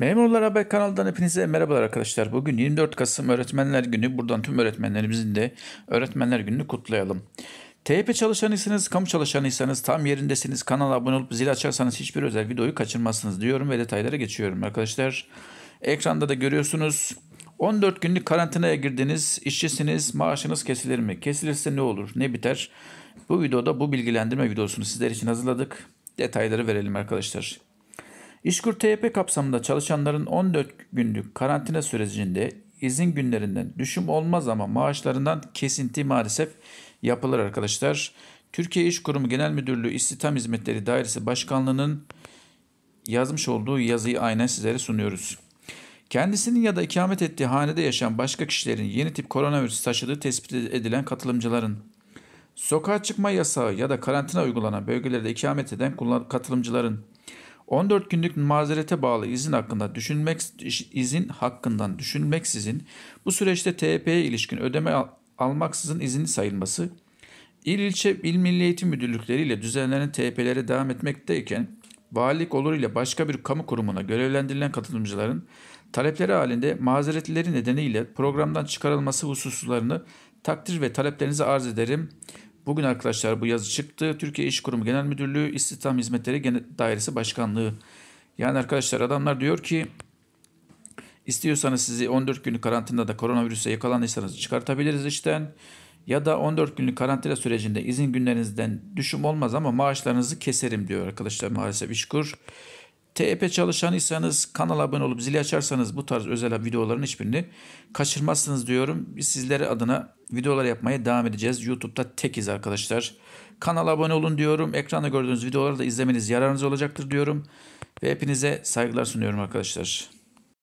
Memurlar Haber kanalından hepinize merhabalar arkadaşlar. Bugün 24 Kasım Öğretmenler Günü. Buradan tüm öğretmenlerimizin de Öğretmenler Günü'nü kutlayalım. TYP çalışanıysanız, kamu çalışanıysanız tam yerindesiniz. Kanala abone olup zil açarsanız hiçbir özel videoyu kaçırmazsınız diyorum ve detaylara geçiyorum arkadaşlar. Ekranda da görüyorsunuz. 14 günlük karantinaya girdiniz, işçisiniz, maaşınız kesilir mi? Kesilirse ne olur, ne biter? Bu videoda bu bilgilendirme videosunu sizler için hazırladık. Detayları verelim arkadaşlar. İşkur TYP kapsamında çalışanların 14 günlük karantina sürecinde izin günlerinden düşüm olmaz ama maaşlarından kesinti maalesef yapılır arkadaşlar. Türkiye İş Kurumu Genel Müdürlüğü İstihdam Hizmetleri Dairesi Başkanlığı'nın yazmış olduğu yazıyı aynen sizlere sunuyoruz. Kendisinin ya da ikamet ettiği hanede yaşayan başka kişilerin yeni tip koronavirüs taşıdığı tespit edilen katılımcıların sokağa çıkma yasağı ya da karantina uygulanan bölgelerde ikamet eden katılımcıların 14 günlük mazerete bağlı izin hakkında düşünmek izin hakkından düşünmeksizin bu süreçte TEP'ye ilişkin ödeme al almaksızın izin sayılması il ilçe il milli eğitim müdürlükleri ile düzenlenen TEP'lere devam etmekteyken valilik olur ile başka bir kamu kurumuna görevlendirilen katılımcıların talepleri halinde mazeretleri nedeniyle programdan çıkarılması hususlarını takdir ve taleplerinizi arz ederim. Bugün arkadaşlar bu yazı çıktı. Türkiye İş Kurumu Genel Müdürlüğü İstihdam Hizmetleri Dairesi Başkanlığı. Yani arkadaşlar adamlar diyor ki istiyorsanız sizi 14 günlük karantinada koronavirüse yakalandıysanız çıkartabiliriz işten. Ya da 14 günlük karantina sürecinde izin günlerinizden düşüm olmaz ama maaşlarınızı keserim diyor arkadaşlar maalesef İşkur. TEP çalışanıysanız kanala abone olup zili açarsanız bu tarz özel videoların hiçbirini kaçırmazsınız diyorum. Biz sizlere adına videolar yapmaya devam edeceğiz. YouTube'da tekiz arkadaşlar. Kanala abone olun diyorum. Ekranda gördüğünüz videoları da izlemeniz yararınız olacaktır diyorum. Ve hepinize saygılar sunuyorum arkadaşlar.